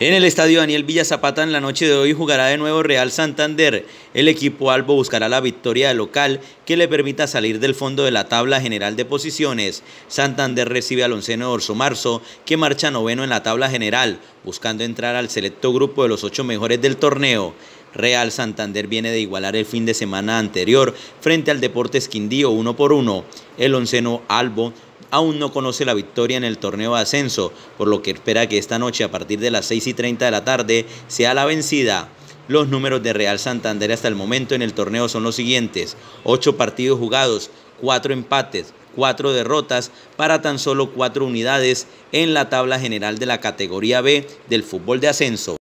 En el estadio Daniel Villa Zapata en la noche de hoy jugará de nuevo Real Santander. El equipo Albo buscará la victoria local que le permita salir del fondo de la tabla general de posiciones. Santander recibe al onceno Orso Marzo, que marcha noveno en la tabla general, buscando entrar al selecto grupo de los ocho mejores del torneo. Real Santander viene de igualar el fin de semana anterior frente al Deportes Quindío uno por uno. El onceno Albo aún no conoce la victoria en el torneo de ascenso, por lo que espera que esta noche a partir de las 6 y 30 de la tarde sea la vencida. Los números de Real Santander hasta el momento en el torneo son los siguientes. 8 partidos jugados, 4 empates, 4 derrotas para tan solo 4 unidades en la tabla general de la categoría B del fútbol de ascenso.